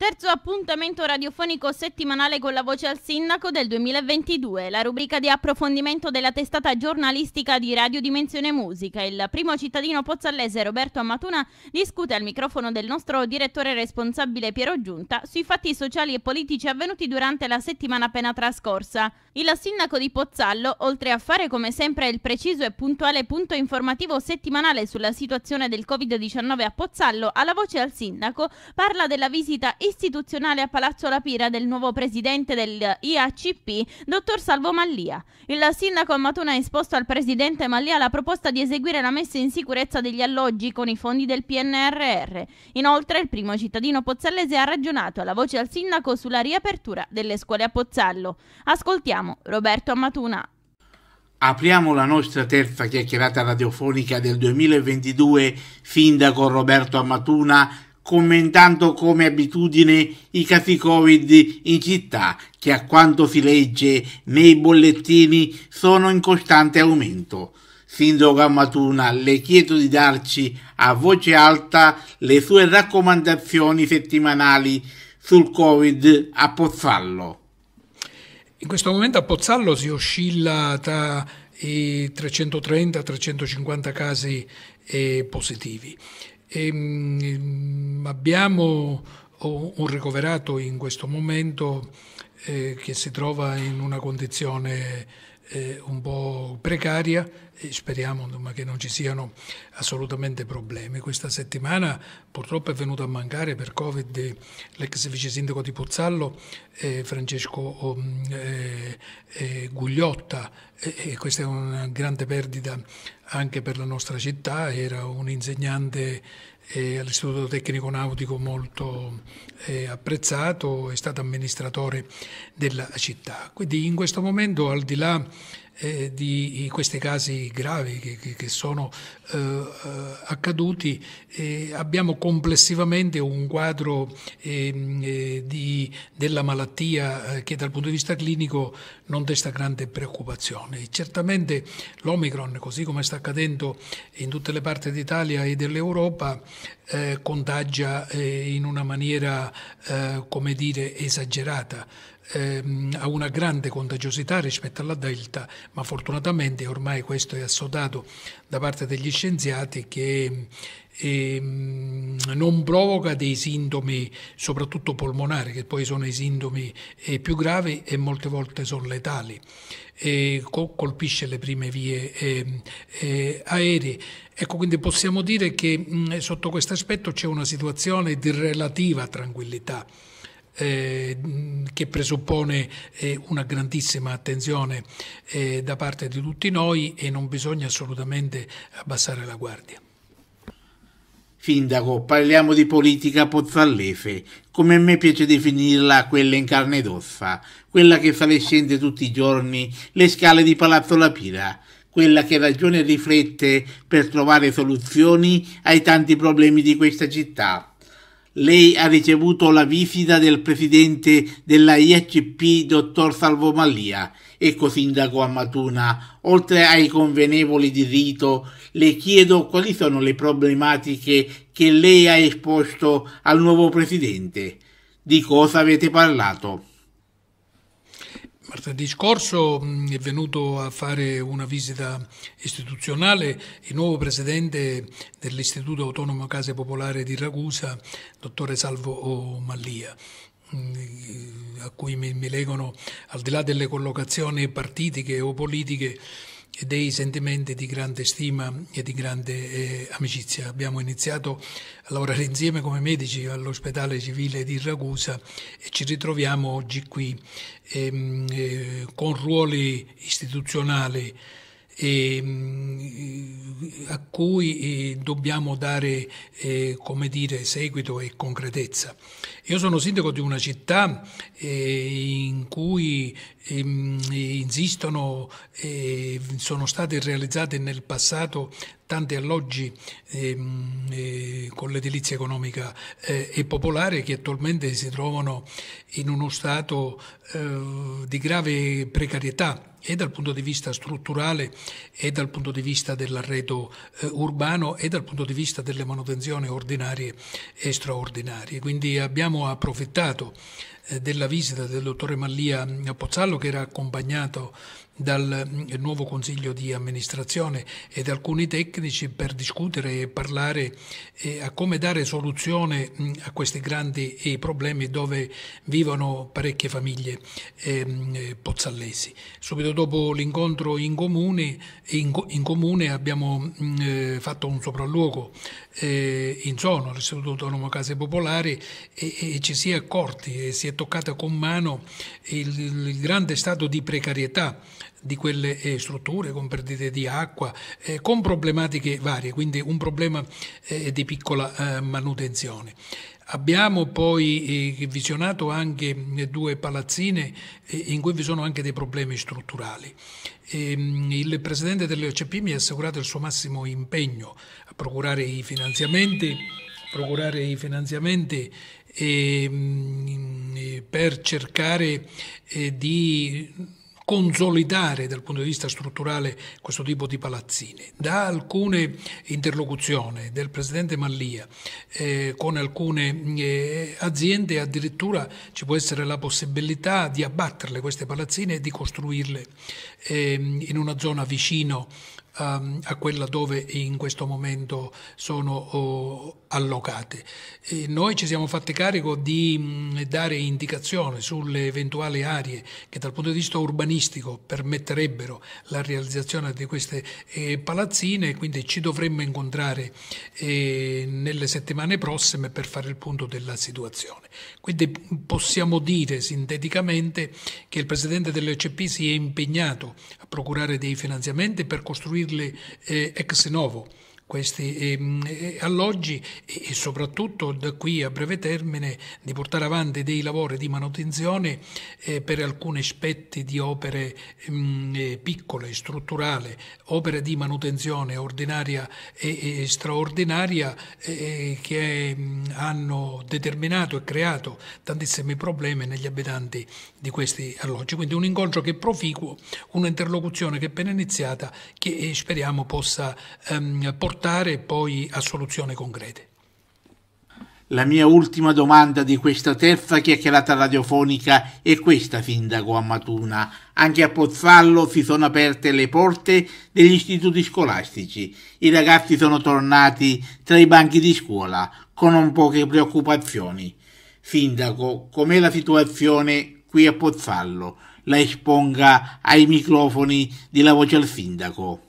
Terzo appuntamento radiofonico settimanale con la voce al sindaco del 2022, la rubrica di approfondimento della testata giornalistica di Radio Dimensione Musica. Il primo cittadino pozzallese Roberto Amatuna discute al microfono del nostro direttore responsabile Piero Giunta sui fatti sociali e politici avvenuti durante la settimana appena trascorsa. Il sindaco di Pozzallo, oltre a fare come sempre il preciso e puntuale punto informativo settimanale sulla situazione del Covid-19 a Pozzallo, alla voce al sindaco parla della visita istituzionale a Palazzo Lapira del nuovo presidente dell'IACP, dottor Salvo Mallia. Il sindaco Matuna ha esposto al presidente Mallia la proposta di eseguire la messa in sicurezza degli alloggi con i fondi del PNRR. Inoltre, il primo cittadino pozzallese ha ragionato alla voce al sindaco sulla riapertura delle scuole a Pozzallo. Ascoltiamo Roberto Matuna. Apriamo la nostra terza chiacchierata radiofonica del 2022, Sindaco Roberto Ammatuna, commentando come abitudine i casi Covid in città che a quanto si legge nei bollettini sono in costante aumento. Sindaco Ammatuna, le chiedo di darci a voce alta le sue raccomandazioni settimanali sul Covid a Pozzallo. In questo momento a Pozzallo si oscilla tra i 330-350 casi eh, positivi. E, ehm, mh, abbiamo oh, un ricoverato in questo momento eh, che si trova in una condizione eh, un po' precaria e speriamo insomma, che non ci siano assolutamente problemi. Questa settimana purtroppo è venuto a mancare per Covid l'ex vice sindaco di Pozzallo eh, Francesco mm, eh, eh, Gugliotta e questa è una grande perdita anche per la nostra città, era un insegnante eh, all'Istituto Tecnico Nautico molto eh, apprezzato, è stato amministratore della città. Quindi in questo momento al di là eh, di questi casi gravi che, che sono eh, eh, accaduti, eh, abbiamo complessivamente un quadro ehm, eh, di, della malattia eh, che dal punto di vista clinico non desta grande preoccupazione. Certamente l'Omicron, così come sta accadendo in tutte le parti d'Italia e dell'Europa, contagia in una maniera, come dire, esagerata ehm, ha una grande contagiosità rispetto alla delta, ma fortunatamente ormai questo è assodato da parte degli scienziati che ehm, non provoca dei sintomi, soprattutto polmonari, che poi sono i sintomi eh, più gravi e molte volte sono letali. E colpisce le prime vie eh, eh, aeree. Ecco, quindi possiamo dire che mh, sotto questo aspetto c'è una situazione di relativa tranquillità. Ehm, che presuppone eh, una grandissima attenzione eh, da parte di tutti noi e non bisogna assolutamente abbassare la guardia. Sindaco, parliamo di politica pozzallefe, come a me piace definirla quella in carne ed ossa, quella che sale e scende tutti i giorni le scale di Palazzo La Pira, quella che ragione e riflette per trovare soluzioni ai tanti problemi di questa città. Lei ha ricevuto la visita del presidente della IACP, dottor Salvo Mallia, ecco sindaco Ammatuna, oltre ai convenevoli di rito, le chiedo quali sono le problematiche che lei ha esposto al nuovo presidente. Di cosa avete parlato? Martedì scorso mm, è venuto a fare una visita istituzionale il nuovo presidente dell'Istituto Autonomo Case Popolare di Ragusa, dottore Salvo Mallia mm, a cui mi, legano, al di là delle collocazioni partitiche o politiche, e dei sentimenti di grande stima e di grande eh, amicizia. Abbiamo iniziato a lavorare insieme come medici all'ospedale civile di Ragusa e ci ritroviamo oggi qui ehm, eh, con ruoli istituzionali ehm, a cui eh, dobbiamo dare eh, dire, seguito e concretezza. Io sono sindaco di una città eh, in cui Ehm, insistono, e sono state realizzate nel passato tanti alloggi ehm, eh, con l'edilizia economica eh, e popolare che attualmente si trovano in uno stato eh, di grave precarietà e dal punto di vista strutturale e dal punto di vista dell'arredo eh, urbano e dal punto di vista delle manutenzioni ordinarie e straordinarie. Quindi abbiamo approfittato eh, della visita del dottore Mallia mm, Pozzallo che era accompagnato dal mm, nuovo consiglio di amministrazione e da alcuni tecnici per discutere e parlare eh, a come dare soluzione mm, a questi grandi eh, problemi dove vivono parecchie famiglie ehm, pozzallesi. Subito dopo l'incontro in comune, in comune abbiamo fatto un sopralluogo eh, in zona, l'Istituto Autonomo Case Popolari, e, e, ci si è accorti e si è toccata con mano il, il grande stato di precarietà di quelle eh, strutture con perdite di acqua, eh, con problematiche varie, quindi un problema eh, di piccola eh, manutenzione. Abbiamo poi eh, visionato anche eh, due palazzine eh, in cui vi sono anche dei problemi strutturali. Ehm, il presidente dell'OCP mi ha assicurato il suo massimo impegno a procurare i finanziamenti, procurare i finanziamenti ehm, per cercare di consolidare dal punto di vista strutturale questo tipo di palazzine. Da alcune interlocuzioni del Presidente Mallia eh, con alcune eh, aziende addirittura ci può essere la possibilità di abbatterle queste palazzine e di costruirle eh, in una zona vicino um, a quella dove in questo momento sono oh, allocate. E noi ci siamo fatti carico di mh, mm, dare indicazioni sulle eventuali aree che dal punto di vista urbanistico permetterebbero la realizzazione di queste eh, palazzine, quindi ci dovremmo incontrare eh, nelle settimane prossime per fare il punto della situazione. Quindi possiamo dire sinteticamente che il Presidente dell'OCP si è impegnato a procurare dei finanziamenti per costruire dirle eh, ex novo questi ehm, eh, alloggi e soprattutto da qui a breve termine di portare avanti dei lavori di manutenzione eh, per alcuni aspetti di opere ehm, eh, piccole, strutturali, opere di manutenzione ordinaria e straordinaria che ehm, hanno determinato e creato tantissimi problemi negli abitanti di questi alloggi. Quindi un incontro che è proficuo, un'interlocuzione che è appena iniziata che speriamo possa portare portare poi a soluzioni concrete. La mia ultima domanda di questa terza chiacchierata radiofonica è questa, Sindaco Ammatuna. Anche a Pozzallo si sono aperte le porte degli istituti scolastici. I ragazzi sono tornati tra i banchi di scuola, con non poche preoccupazioni. Sindaco, com'è la situazione qui a Pozzallo? La esponga ai microfoni di La Voce al Sindaco.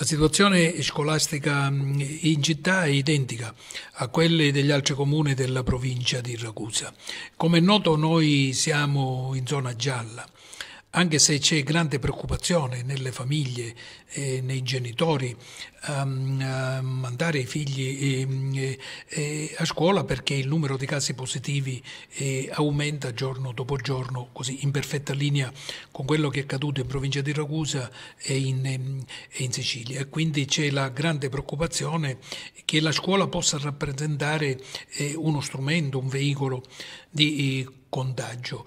La situazione scolastica mm, in città è identica a quelle degli altri comuni della provincia di Ragusa. Come è noto noi siamo in zona gialla anche se c'è grande preoccupazione nelle famiglie e nei genitori a ehm, ehm, mandare i figli ehm, eh, eh, a scuola perché il numero di casi positivi eh, aumenta giorno dopo giorno, così in perfetta linea con quello che è accaduto in provincia di Ragusa e in, e in Sicilia. Quindi c'è la grande preoccupazione che la scuola possa rappresentare uno strumento, un veicolo di contagio.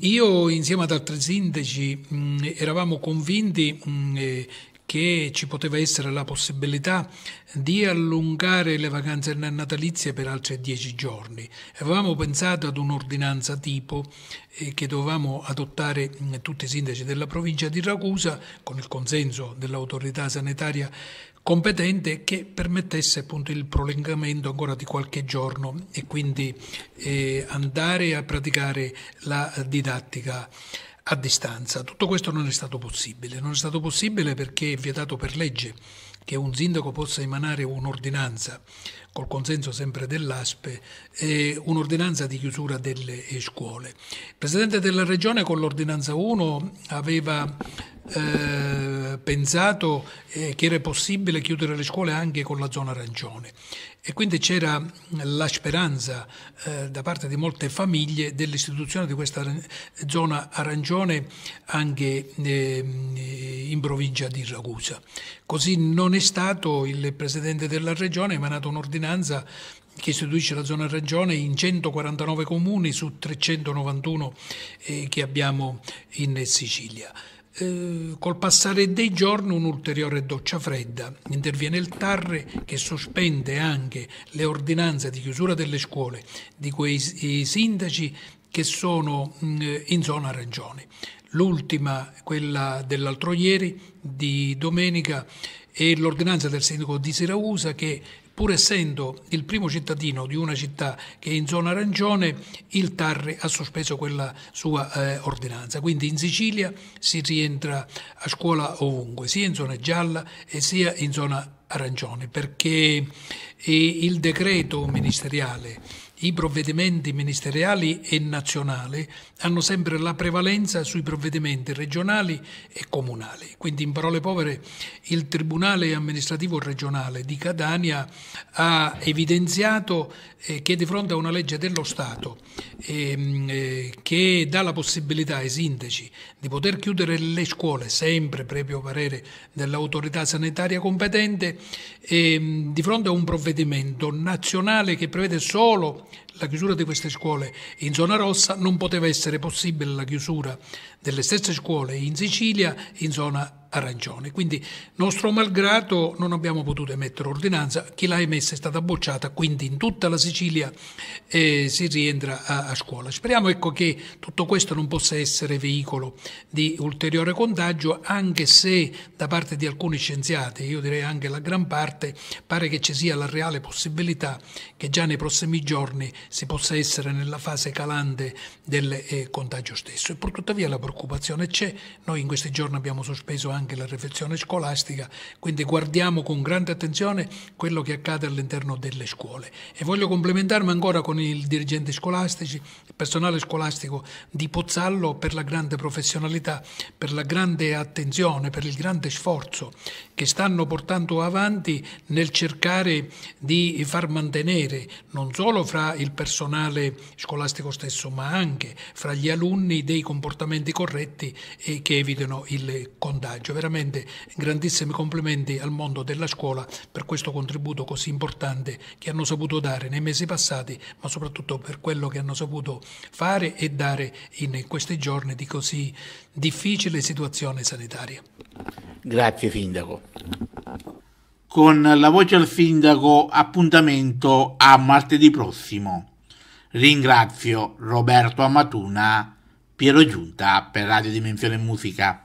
Io insieme ad altri sindaci mh, mm, eravamo convinti mh, mm, eh, che ci poteva essere la possibilità di allungare le vacanze natalizie per altri dieci giorni. Avevamo pensato ad un'ordinanza tipo eh, che dovevamo adottare mm, tutti i sindaci della provincia di Ragusa con il consenso dell'autorità sanitaria competente che permettesse appunto il prolungamento ancora di qualche giorno e quindi eh, andare a praticare la didattica a distanza. Tutto questo non è stato possibile, non è stato possibile perché è vietato per legge che un sindaco possa emanare un'ordinanza, col consenso sempre dell'ASPE, un'ordinanza di chiusura delle eh, scuole. Il Presidente della Regione con l'ordinanza 1 aveva eh, pensato eh, che era possibile chiudere le scuole anche con la zona arancione. E quindi c'era la speranza eh, da parte di molte famiglie dell'istituzione di questa zona arancione anche eh, in provincia di Ragusa. Così non è stato, il Presidente della Regione ha emanato un'ordinanza che istituisce la zona arancione in 149 comuni su 391 eh, che abbiamo in Sicilia. Eh, col passare dei giorni un'ulteriore doccia fredda. Interviene il Tarre che sospende anche le ordinanze di chiusura delle scuole di quei sindaci che sono mh, mm, eh, in zona regione. L'ultima, quella dell'altro ieri, di domenica, è l'ordinanza del sindaco di Siracusa che pur essendo il primo cittadino di una città che è in zona arancione, il TAR ha sospeso quella sua eh, ordinanza. Quindi in Sicilia si rientra a scuola ovunque, sia in zona gialla e sia in zona arancione, perché eh, il decreto ministeriale i provvedimenti ministeriali e nazionali hanno sempre la prevalenza sui provvedimenti regionali e comunali. Quindi in parole povere il Tribunale amministrativo regionale di Catania ha evidenziato eh, che di fronte a una legge dello Stato ehm, eh, che dà la possibilità ai sindaci di poter chiudere le scuole, sempre previo parere dell'autorità sanitaria competente, ehm, di fronte a un provvedimento nazionale che prevede solo la chiusura di queste scuole in zona rossa, non poteva essere possibile la chiusura delle stesse scuole in Sicilia in zona ha ragione. Quindi, nostro malgrado, non abbiamo potuto emettere ordinanza, chi l'ha emessa è stata bocciata, quindi in tutta la Sicilia eh, si rientra a, a scuola. Speriamo ecco, che tutto questo non possa essere veicolo di ulteriore contagio, anche se da parte di alcuni scienziati, io direi anche la gran parte, pare che ci sia la reale possibilità che già nei prossimi giorni si possa essere nella fase calante del eh, contagio stesso. E purtuttavia la preoccupazione c'è, noi in questi giorni abbiamo sospeso anche anche la refezione scolastica, quindi guardiamo con grande attenzione quello che accade all'interno delle scuole. E voglio complimentarmi ancora con i dirigenti scolastici, il personale scolastico di Pozzallo per la grande professionalità, per la grande attenzione, per il grande sforzo che stanno portando avanti nel cercare di far mantenere non solo fra il personale scolastico stesso, ma anche fra gli alunni dei comportamenti corretti che evitano il contagio faccio veramente grandissimi complimenti al mondo della scuola per questo contributo così importante che hanno saputo dare nei mesi passati, ma soprattutto per quello che hanno saputo fare e dare in questi giorni di così difficile situazione sanitaria. Grazie Sindaco. Con la voce al Sindaco appuntamento a martedì prossimo. Ringrazio Roberto Amatuna, Piero Giunta per Radio Dimensione Musica.